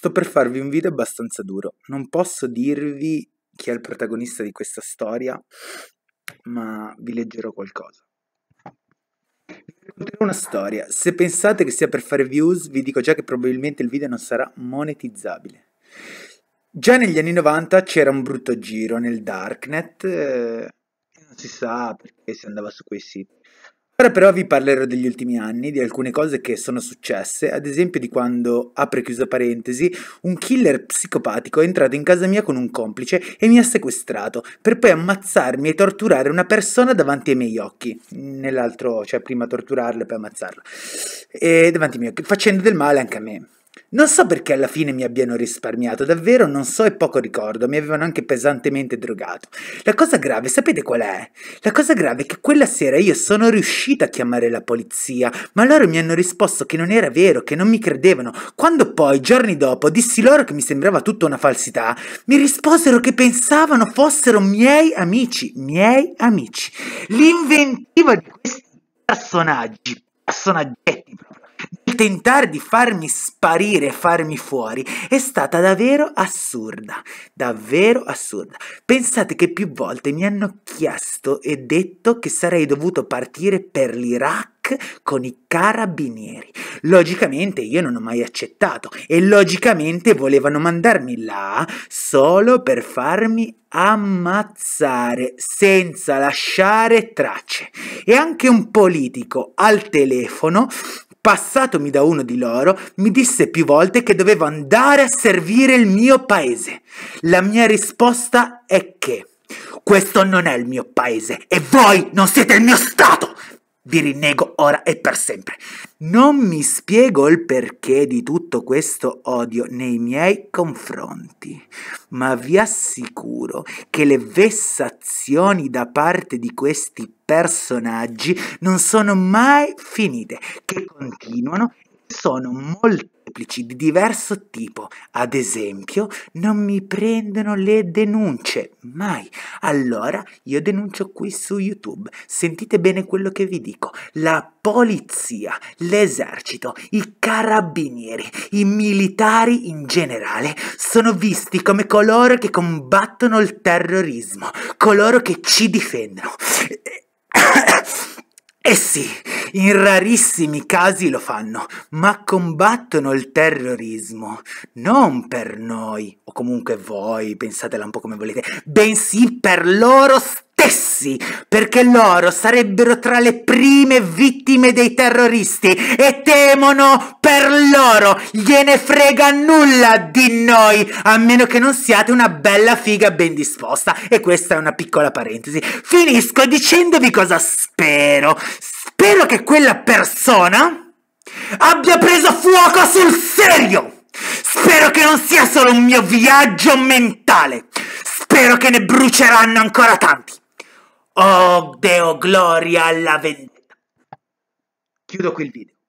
Sto per farvi un video abbastanza duro. Non posso dirvi chi è il protagonista di questa storia, ma vi leggerò qualcosa. Racconterò una storia. Se pensate che sia per fare views, vi dico già che probabilmente il video non sarà monetizzabile. Già negli anni 90 c'era un brutto giro nel darknet, eh, non si sa perché si andava su quei siti Ora però vi parlerò degli ultimi anni, di alcune cose che sono successe, ad esempio di quando, apre chiusa parentesi, un killer psicopatico è entrato in casa mia con un complice e mi ha sequestrato, per poi ammazzarmi e torturare una persona davanti ai miei occhi. Nell'altro, cioè prima torturarla e poi ammazzarla. E davanti ai miei occhi, facendo del male anche a me. Non so perché alla fine mi abbiano risparmiato, davvero non so e poco ricordo, mi avevano anche pesantemente drogato. La cosa grave, sapete qual è? La cosa grave è che quella sera io sono riuscita a chiamare la polizia, ma loro mi hanno risposto che non era vero, che non mi credevano. Quando poi, giorni dopo, dissi loro che mi sembrava tutta una falsità, mi risposero che pensavano fossero miei amici, miei amici. L'inventiva di questi personaggi, personaggetti proprio tentare di farmi sparire, farmi fuori, è stata davvero assurda, davvero assurda. Pensate che più volte mi hanno chiesto e detto che sarei dovuto partire per l'Iraq con i carabinieri. Logicamente io non ho mai accettato e logicamente volevano mandarmi là solo per farmi ammazzare senza lasciare tracce. E anche un politico al telefono passatomi da uno di loro, mi disse più volte che dovevo andare a servire il mio paese. La mia risposta è che questo non è il mio paese e voi non siete il mio Stato! vi rinnego ora e per sempre. Non mi spiego il perché di tutto questo odio nei miei confronti, ma vi assicuro che le vessazioni da parte di questi personaggi non sono mai finite, che continuano e sono molto semplici di diverso tipo. Ad esempio, non mi prendono le denunce, mai. Allora io denuncio qui su YouTube. Sentite bene quello che vi dico. La polizia, l'esercito, i carabinieri, i militari in generale sono visti come coloro che combattono il terrorismo, coloro che ci difendono. Eh sì, in rarissimi casi lo fanno, ma combattono il terrorismo, non per noi, o comunque voi, pensatela un po' come volete, bensì per loro stessi battessi, perché loro sarebbero tra le prime vittime dei terroristi e temono per loro, gliene frega nulla di noi, a meno che non siate una bella figa ben disposta. E questa è una piccola parentesi. Finisco dicendovi cosa spero. Spero che quella persona abbia preso fuoco sul serio. Spero che non sia solo un mio viaggio mentale. Spero che ne bruceranno ancora tanti. Oh, deo gloria alla vendetta. Chiudo qui il video.